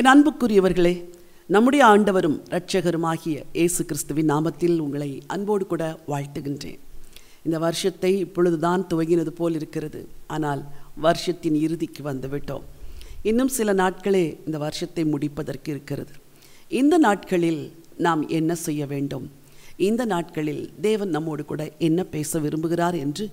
என் அன்புக்குரியவர்களே நம்முடைய ஆண்டவரும் ஆகிய இயேசு கிறிஸ்துவின் நாமத்தில் உங்களை அன்போடு கூட வாழ்த்துகின்றேன் இந்த வருஷத்தை இப்பொழுதுதான் துவங்கினது போல் இருக்கிறது ஆனால் வருஷத்தின் இறுதிக்கு வந்துவிட்டோம் இன்னும் சில நாட்களே இந்த வருஷத்தை முடிப்பதற்கு இருக்கிறது இந்த நாட்களில் நாம் என்ன செய்ய வேண்டும் இந்த நாட்களில் தேவன் நம்மோடு கூட என்ன பேச விரும்புகிறார் என்று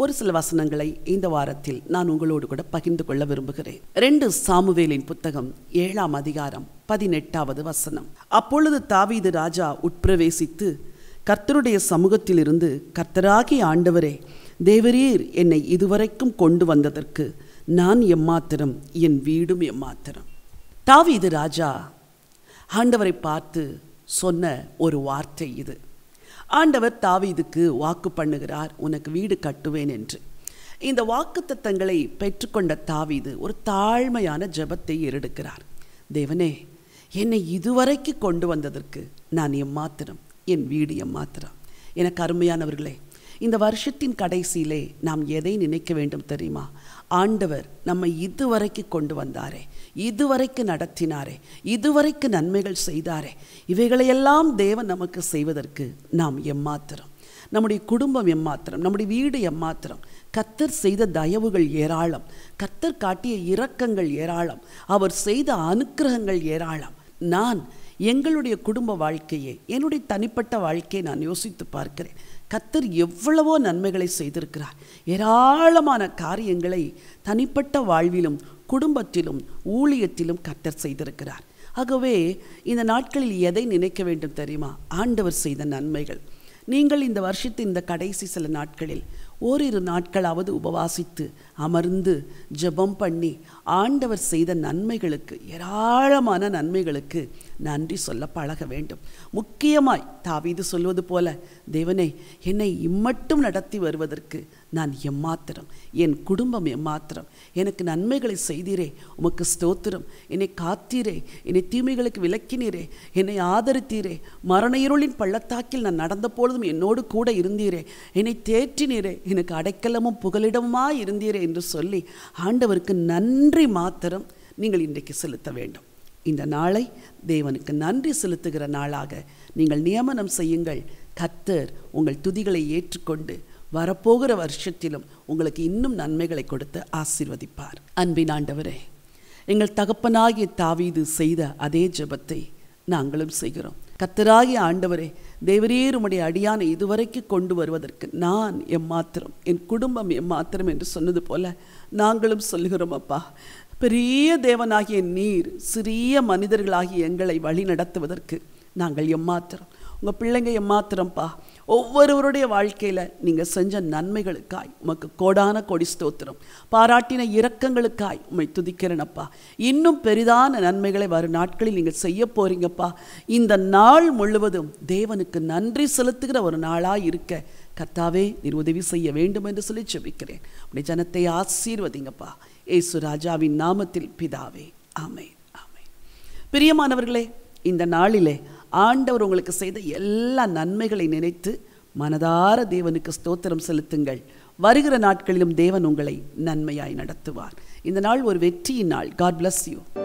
ஒரு சில வசனங்களை இந்த வாரத்தில் நான் உங்களோடு கூட பகிர்ந்து கொள்ள விரும்புகிறேன் ரெண்டு சாமுவேலின் புத்தகம் ஏழாம் அதிகாரம் பதினெட்டாவது வசனம் அப்பொழுது தாவீது ராஜா உட்பிரவேசித்து கர்த்தருடைய சமூகத்திலிருந்து கர்த்தராகி ஆண்டவரே தேவரீர் என்னை இதுவரைக்கும் கொண்டு வந்ததற்கு நான் எம்மாத்திரம் என் வீடும் எம்மாத்திரம் தாவீது ராஜா ஆண்டவரை பார்த்து சொன்ன ஒரு வார்த்தை இது ஆண்டவர் தாவீதுக்கு வாக்கு பண்ணுகிறார் உனக்கு வீடு கட்டுவேன் என்று இந்த வாக்கு தத்தங்களை பெற்றுக்கொண்ட தாவீது ஒரு தாழ்மையான ஜபத்தை ஏறெடுக்கிறார் தேவனே என்னை இதுவரைக்கு கொண்டு வந்ததற்கு நான் எம்மாத்திரம் என் வீடு எம்மாத்திரம் எனக்கு அருமையானவர்களே இந்த வருஷத்தின் கடைசியிலே நாம் எதை நினைக்க வேண்டும் தெரியுமா ஆண்டவர் நம்மை இதுவரைக்கு கொண்டு வந்தாரே இதுவரைக்கு நடத்தினாரே இதுவரைக்கு நன்மைகள் செய்தாரே இவைகளையெல்லாம் தேவன் நமக்கு செய்வதற்கு நாம் எம்மாத்திரம் நம்முடைய குடும்பம் எம்மாத்திரம் நம்முடைய வீடு எம்மாத்திரம் கத்தர் செய்த தயவுகள் ஏராளம் கத்தர் காட்டிய இரக்கங்கள் ஏராளம் அவர் செய்த அனுக்கிரகங்கள் ஏராளம் நான் எங்களுடைய குடும்ப வாழ்க்கையை என்னுடைய தனிப்பட்ட வாழ்க்கையை நான் யோசித்து பார்க்கிறேன் கத்தர் எவ்வளவோ நன்மைகளை செய்திருக்கிறார் ஏராளமான காரியங்களை தனிப்பட்ட வாழ்விலும் குடும்பத்திலும் ஊழியத்திலும் கத்தர் செய்திருக்கிறார் ஆகவே இந்த நாட்களில் எதை நினைக்க வேண்டும் தெரியுமா ஆண்டவர் செய்த நன்மைகள் நீங்கள் இந்த வருஷத்தின் இந்த கடைசி சில நாட்களில் ஓரிரு நாட்களாவது உபவாசித்து அமர்ந்து ஜெபம் பண்ணி ஆண்டவர் செய்த நன்மைகளுக்கு ஏராளமான நன்மைகளுக்கு நன்றி சொல்ல பழக வேண்டும் முக்கியமாய் தாவீது சொல்வது போல தேவனே என்னை இம்மட்டும் நடத்தி வருவதற்கு நான் எம்மாத்திரம் என் குடும்பம் எம்மாத்திரம் எனக்கு நன்மைகளை செய்தீரே உமக்கு ஸ்தோத்திரம் என்னை காத்தீரே என்னை தீமைகளுக்கு விளக்கினீரே என்னை ஆதரித்தீரே மரண இருளின் பள்ளத்தாக்கில் நான் நடந்த பொழுதும் என்னோடு கூட இருந்தீரே என்னை தேற்றினீரே எனக்கு அடைக்கலமும் புகலிடமாய் இருந்தீரே என்று சொல்லி ஆண்டவருக்கு நன்றி மாத்திரம் நீங்கள் இன்றைக்கு செலுத்த வேண்டும் இந்த நாளை தேவனுக்கு நன்றி செலுத்துகிற நாளாக நீங்கள் நியமனம் செய்யுங்கள் கத்தர் உங்கள் துதிகளை ஏற்றுக்கொண்டு வரப்போகிற வருஷத்திலும் உங்களுக்கு இன்னும் நன்மைகளை கொடுத்து ஆசிர்வதிப்பார் அன்பின் ஆண்டவரே எங்கள் தகப்பனாகிய தாவீது செய்த அதே ஜபத்தை நாங்களும் செய்கிறோம் கத்தராகிய ஆண்டவரே தேவரீர் உம்முடைய அடியானை இதுவரைக்கு கொண்டு வருவதற்கு நான் எம்மாத்திரம் என் குடும்பம் எம்மாத்திரம் என்று சொன்னது போல நாங்களும் சொல்கிறோம் அப்பா பெரிய தேவனாகிய நீர் சிறிய மனிதர்களாகிய எங்களை வழி நடத்துவதற்கு நாங்கள் எம்மாத்திரம் உங்கள் பிள்ளைங்க மாத்திரம்ப்பா ஒவ்வொருவருடைய வாழ்க்கையில் நீங்கள் செஞ்ச நன்மைகளுக்காய் உமக்கு கோடான கொடி ஸ்தோத்திரம் பாராட்டின இரக்கங்களுக்காய் உண்மை துதிக்கிறேனப்பா இன்னும் பெரிதான நன்மைகளை வரும் நாட்களில் நீங்கள் செய்ய போகிறீங்கப்பா இந்த நாள் முழுவதும் தேவனுக்கு நன்றி செலுத்துகிற ஒரு நாளாக இருக்க கத்தாவே நீர் உதவி செய்ய வேண்டும் என்று சொல்லி செபிக்கிறேன் உடைய ஜனத்தை ஆசீர்வதிங்கப்பா ஏசு ராஜாவின் நாமத்தில் பிதாவே ஆமை ஆமை பிரியமானவர்களே இந்த நாளிலே ஆண்டவர் உங்களுக்கு செய்த எல்லா நன்மைகளை நினைத்து மனதார தேவனுக்கு ஸ்தோத்திரம் செலுத்துங்கள் வருகிற நாட்களிலும் தேவன் உங்களை நன்மையாய் நடத்துவார் இந்த நாள் ஒரு வெற்றியின் நாள் காட் பிளஸ் யூ